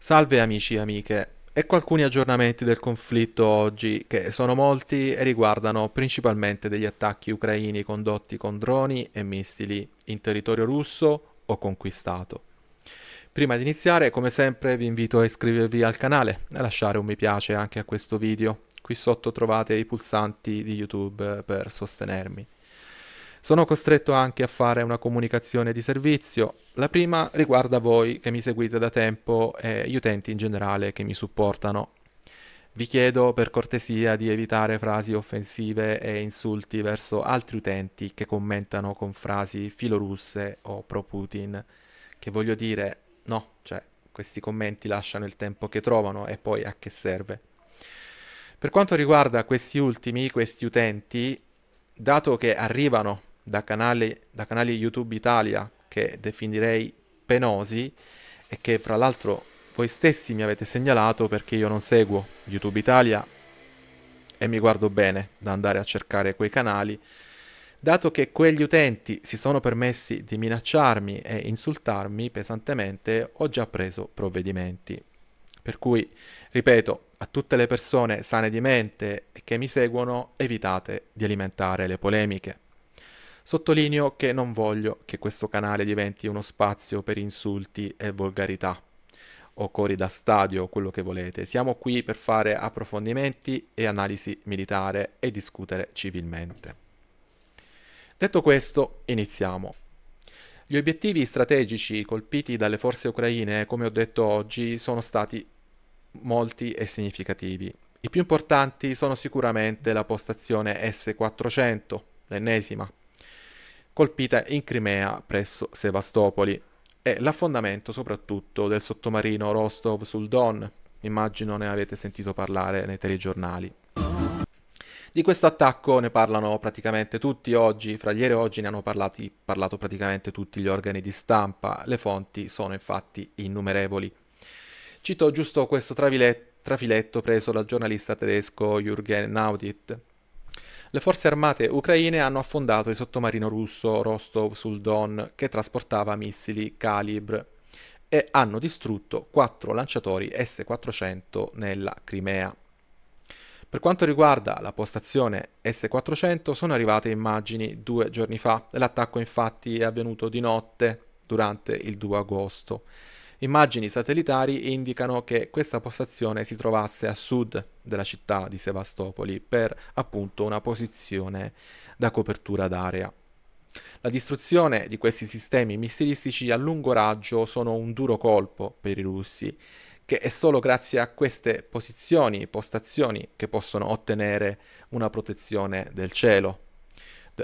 Salve amici e amiche, ecco alcuni aggiornamenti del conflitto oggi, che sono molti e riguardano principalmente degli attacchi ucraini condotti con droni e missili in territorio russo o conquistato. Prima di iniziare, come sempre, vi invito a iscrivervi al canale e lasciare un mi piace anche a questo video. Qui sotto trovate i pulsanti di YouTube per sostenermi. Sono costretto anche a fare una comunicazione di servizio. La prima riguarda voi che mi seguite da tempo e gli utenti in generale che mi supportano. Vi chiedo per cortesia di evitare frasi offensive e insulti verso altri utenti che commentano con frasi filorusse o pro-Putin. Che voglio dire, no, cioè, questi commenti lasciano il tempo che trovano e poi a che serve. Per quanto riguarda questi ultimi, questi utenti, dato che arrivano da canali, da canali YouTube Italia che definirei penosi e che fra l'altro voi stessi mi avete segnalato perché io non seguo YouTube Italia e mi guardo bene da andare a cercare quei canali. Dato che quegli utenti si sono permessi di minacciarmi e insultarmi pesantemente, ho già preso provvedimenti. Per cui, ripeto, a tutte le persone sane di mente che mi seguono, evitate di alimentare le polemiche. Sottolineo che non voglio che questo canale diventi uno spazio per insulti e volgarità o cori da stadio, quello che volete. Siamo qui per fare approfondimenti e analisi militare e discutere civilmente. Detto questo, iniziamo. Gli obiettivi strategici colpiti dalle forze ucraine, come ho detto oggi, sono stati molti e significativi. I più importanti sono sicuramente la postazione S-400, l'ennesima, colpita in Crimea presso Sevastopoli e l'affondamento soprattutto del sottomarino Rostov sul Don, immagino ne avete sentito parlare nei telegiornali. Di questo attacco ne parlano praticamente tutti oggi, fra ieri e oggi ne hanno parlati, parlato praticamente tutti gli organi di stampa, le fonti sono infatti innumerevoli. Cito giusto questo trafiletto preso dal giornalista tedesco Jürgen Naudit, le forze armate ucraine hanno affondato il sottomarino russo Rostov sul Don che trasportava missili Calibre e hanno distrutto quattro lanciatori S-400 nella Crimea. Per quanto riguarda la postazione S-400 sono arrivate immagini due giorni fa, l'attacco infatti è avvenuto di notte durante il 2 agosto. Immagini satellitari indicano che questa postazione si trovasse a sud della città di Sebastopoli per appunto una posizione da copertura d'aria. La distruzione di questi sistemi missilistici a lungo raggio sono un duro colpo per i russi, che è solo grazie a queste posizioni, postazioni, che possono ottenere una protezione del cielo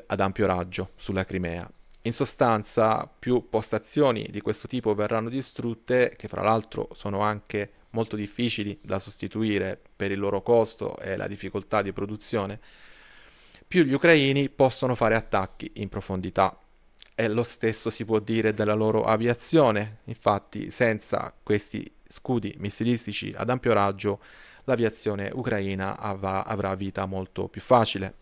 ad ampio raggio sulla Crimea. In sostanza più postazioni di questo tipo verranno distrutte, che fra l'altro sono anche molto difficili da sostituire per il loro costo e la difficoltà di produzione, più gli ucraini possono fare attacchi in profondità. E lo stesso si può dire della loro aviazione, infatti senza questi scudi missilistici ad ampio raggio l'aviazione ucraina avrà, avrà vita molto più facile.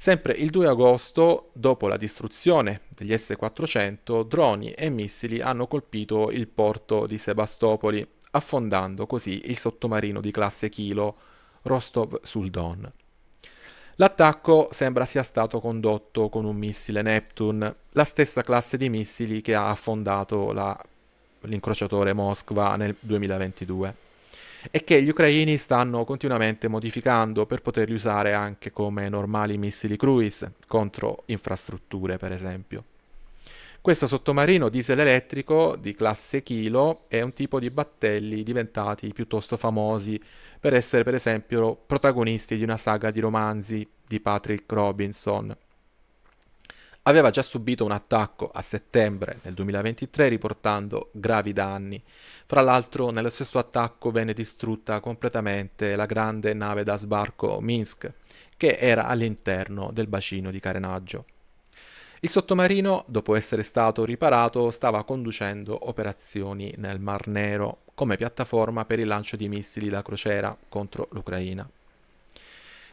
Sempre il 2 agosto, dopo la distruzione degli S-400, droni e missili hanno colpito il porto di Sebastopoli, affondando così il sottomarino di classe Kilo Rostov sul Don. L'attacco sembra sia stato condotto con un missile Neptune, la stessa classe di missili che ha affondato la, l'incrociatore Moskva nel 2022 e che gli ucraini stanno continuamente modificando per poterli usare anche come normali missili cruise contro infrastrutture, per esempio. Questo sottomarino diesel elettrico di classe Kilo è un tipo di battelli diventati piuttosto famosi per essere, per esempio, protagonisti di una saga di romanzi di Patrick Robinson, aveva già subito un attacco a settembre del 2023 riportando gravi danni. Fra l'altro nello stesso attacco venne distrutta completamente la grande nave da sbarco Minsk, che era all'interno del bacino di carenaggio. Il sottomarino, dopo essere stato riparato, stava conducendo operazioni nel Mar Nero come piattaforma per il lancio di missili da crociera contro l'Ucraina.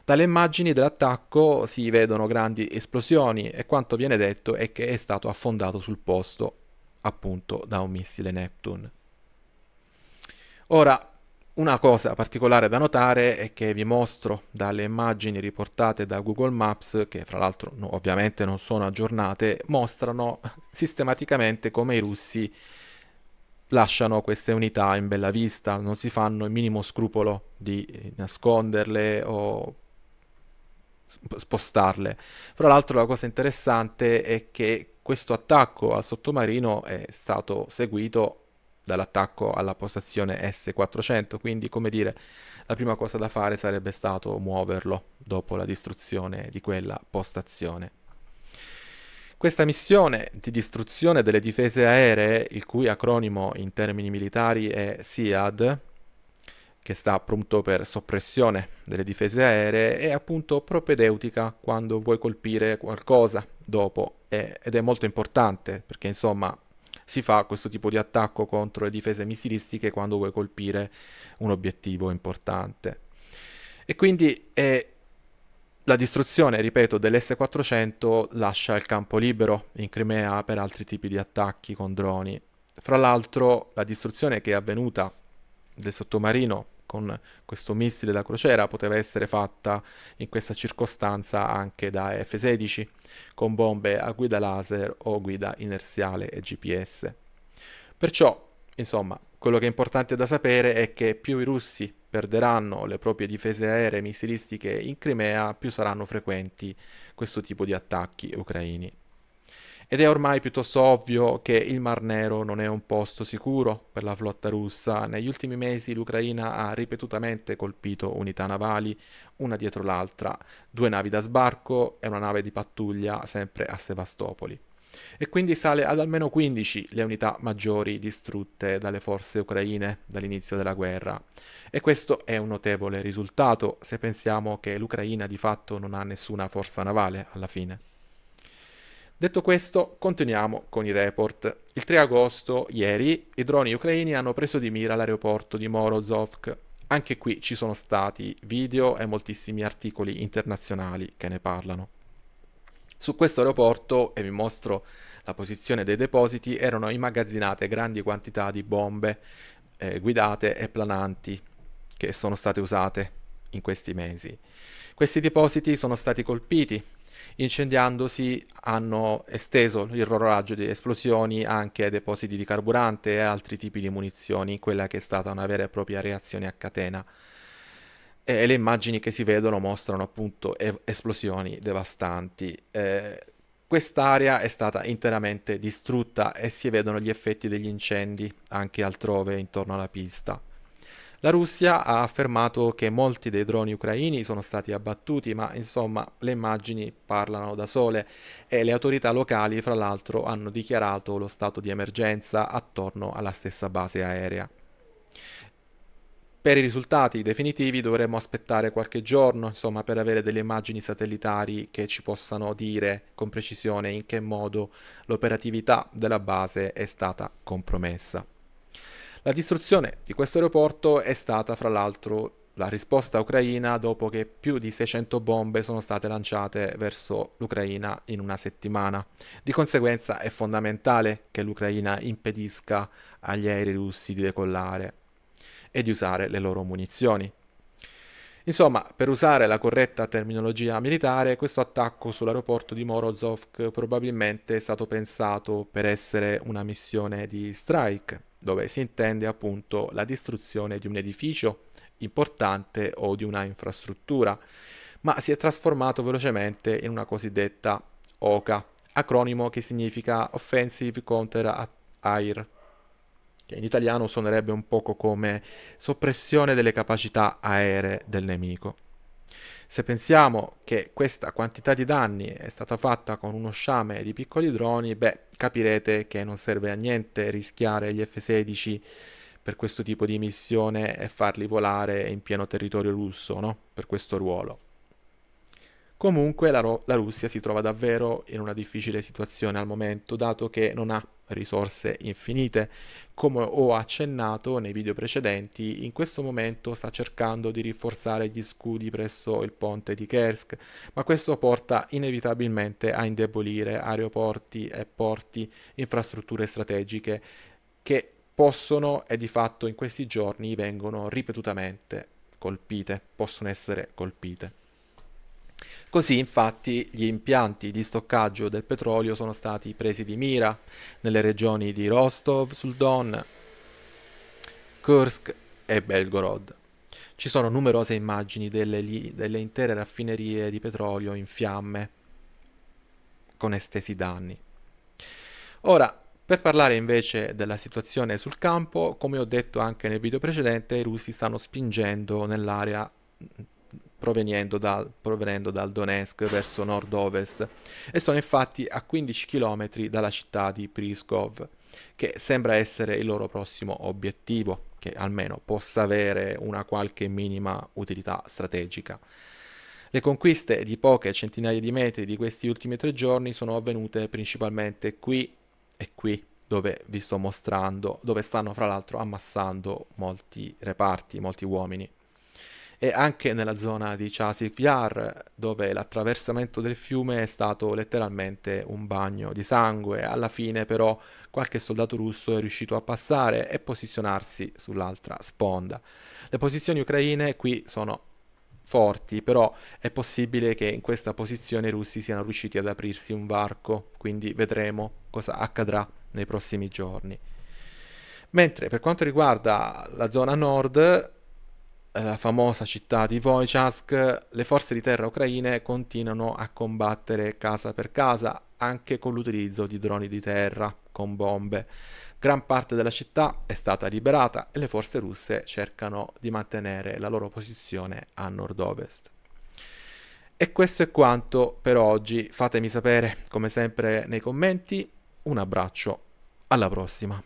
Dalle immagini dell'attacco si vedono grandi esplosioni e quanto viene detto è che è stato affondato sul posto appunto da un missile Neptune. Ora, una cosa particolare da notare è che vi mostro dalle immagini riportate da Google Maps, che fra l'altro no, ovviamente non sono aggiornate, mostrano sistematicamente come i russi lasciano queste unità in bella vista, non si fanno il minimo scrupolo di nasconderle o spostarle. Fra l'altro la cosa interessante è che questo attacco al sottomarino è stato seguito dall'attacco alla postazione S400, quindi come dire, la prima cosa da fare sarebbe stato muoverlo dopo la distruzione di quella postazione. Questa missione di distruzione delle difese aeree, il cui acronimo in termini militari è SIAD, che sta appunto per soppressione delle difese aeree, è appunto propedeutica quando vuoi colpire qualcosa dopo è, ed è molto importante perché insomma si fa questo tipo di attacco contro le difese missilistiche quando vuoi colpire un obiettivo importante. E quindi è eh, la distruzione, ripeto, dell'S-400 lascia il campo libero in Crimea per altri tipi di attacchi con droni. Fra l'altro, la distruzione che è avvenuta del sottomarino con questo missile da crociera poteva essere fatta in questa circostanza anche da F-16 con bombe a guida laser o guida inerziale e GPS. Perciò, insomma, quello che è importante da sapere è che più i russi perderanno le proprie difese aeree missilistiche in Crimea, più saranno frequenti questo tipo di attacchi ucraini ed è ormai piuttosto ovvio che il Mar Nero non è un posto sicuro per la flotta russa. Negli ultimi mesi l'Ucraina ha ripetutamente colpito unità navali, una dietro l'altra, due navi da sbarco e una nave di pattuglia sempre a Sevastopoli. E quindi sale ad almeno 15 le unità maggiori distrutte dalle forze ucraine dall'inizio della guerra. E questo è un notevole risultato se pensiamo che l'Ucraina di fatto non ha nessuna forza navale alla fine. Detto questo, continuiamo con i report. Il 3 agosto, ieri, i droni ucraini hanno preso di mira l'aeroporto di Morozovsk. Anche qui ci sono stati video e moltissimi articoli internazionali che ne parlano. Su questo aeroporto, e vi mostro la posizione dei depositi, erano immagazzinate grandi quantità di bombe eh, guidate e plananti che sono state usate in questi mesi. Questi depositi sono stati colpiti incendiandosi hanno esteso il loro raggio di esplosioni anche ai depositi di carburante e altri tipi di munizioni, quella che è stata una vera e propria reazione a catena. E le immagini che si vedono mostrano appunto esplosioni devastanti. Eh, Quest'area è stata interamente distrutta e si vedono gli effetti degli incendi anche altrove intorno alla pista. La Russia ha affermato che molti dei droni ucraini sono stati abbattuti, ma insomma le immagini parlano da sole e le autorità locali fra l'altro hanno dichiarato lo stato di emergenza attorno alla stessa base aerea. Per i risultati definitivi dovremmo aspettare qualche giorno, insomma, per avere delle immagini satellitari che ci possano dire con precisione in che modo l'operatività della base è stata compromessa. La distruzione di questo aeroporto è stata, fra l'altro, la risposta ucraina dopo che più di 600 bombe sono state lanciate verso l'Ucraina in una settimana. Di conseguenza è fondamentale che l'Ucraina impedisca agli aerei russi di decollare e di usare le loro munizioni. Insomma, per usare la corretta terminologia militare, questo attacco sull'aeroporto di Morozov probabilmente è stato pensato per essere una missione di strike dove si intende appunto la distruzione di un edificio importante o di una infrastruttura, ma si è trasformato velocemente in una cosiddetta OCA, acronimo che significa Offensive Counter Air, che in italiano suonerebbe un poco come soppressione delle capacità aeree del nemico. Se pensiamo che questa quantità di danni è stata fatta con uno sciame di piccoli droni, beh, capirete che non serve a niente rischiare gli F-16 per questo tipo di missione e farli volare in pieno territorio russo, no? Per questo ruolo. Comunque la, Ro- la, Russia si trova davvero in una difficile situazione al momento, dato che non ha risorse infinite. Come ho accennato nei video precedenti, in questo momento sta cercando di rinforzare gli scudi presso il ponte di Kersk, ma questo porta inevitabilmente a indebolire aeroporti e porti, infrastrutture strategiche che possono e di fatto in questi giorni vengono ripetutamente colpite, possono essere colpite. Così infatti gli impianti di stoccaggio del petrolio sono stati presi di mira nelle regioni di Rostov sul Don, Kursk e Belgorod. Ci sono numerose immagini delle, delle intere raffinerie di petrolio in fiamme con estesi danni. Ora, per parlare invece della situazione sul campo, come ho detto anche nel video precedente, i russi stanno spingendo nell'area provenendo dal, provenendo dal Donetsk verso nord-ovest e sono infatti a 15 km dalla città di Priskov, che sembra essere il loro prossimo obiettivo, che almeno possa avere una qualche minima utilità strategica. Le conquiste di poche centinaia di metri di questi ultimi tre giorni sono avvenute principalmente qui e qui, dove vi sto mostrando, dove stanno fra l'altro ammassando molti reparti, molti uomini e anche nella zona di Chasik Yar, dove l'attraversamento del fiume è stato letteralmente un bagno di sangue. Alla fine però qualche soldato russo è riuscito a passare e posizionarsi sull'altra sponda. Le posizioni ucraine qui sono forti, però è possibile che in questa posizione i russi siano riusciti ad aprirsi un varco, quindi vedremo cosa accadrà nei prossimi giorni. Mentre per quanto riguarda la zona nord, eh, la famosa città di Vojchask, le forze di terra ucraine continuano a combattere casa per casa, anche con l'utilizzo di droni di terra con bombe. Gran parte della città è stata liberata e le forze russe cercano di mantenere la loro posizione a nord-ovest. E questo è quanto per oggi, fatemi sapere come sempre nei commenti, un abbraccio, alla prossima!